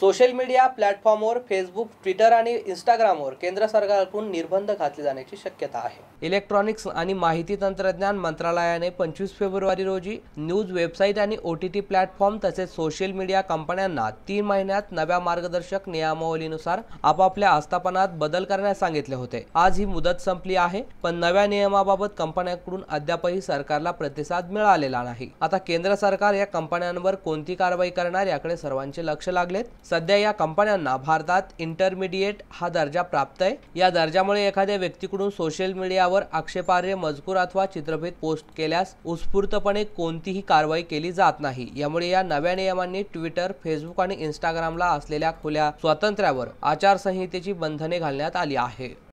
social media प्लॅटफॉर्मवर Facebook Twitter आणि इंस्टाग्रामवर केंद्र सरकारकडून निर्बंध घातले जाण्याची शक्यता आहे इलेक्ट्रॉनिक्स आणि माहिती तंत्रज्ञान मंत्रालयाने पंचवीस फेब्रुवारी रोजी न्यूज वेबसाईट आणि ओ टी टी प्लॅटफॉर्म तसेच सोशल मीडिया कंपन्यांना तीन महिन्यात नव्या मार्गदर्शक नियमावलीनुसार आपापल्या आस्थापनात बदल करण्यास सांगितले होते आज ही मुदत संपली आहे पण नव्या नियमाबाबत कंपन्यांकडून अद्यापही सरकारला प्रतिसाद मिळालेला नाही आता केंद्र सरकार या कंपन्यांवर कोणती कारवाई करणार याकडे सर्वांचे लक्ष लागलेत सध्या या कंपन्यांना भारतात इंटरमिडिएट हा दर्जा प्राप्त आहे या दर्जामुळे एखाद्या व्यक्तीकडून सोशल मीडियावर आक्षेपार्ह मजकूर अथवा चित्रफित पोस्ट केल्यास उत्स्फूर्तपणे कोणतीही कारवाई केली जात नाही यामुळे या नव्या नियमांनी ट्विटर फेसबुक आणि इन्स्टाग्रामला असलेल्या खुल्या स्वातंत्र्यावर आचारसंहितेची बंधने घालण्यात आली आहे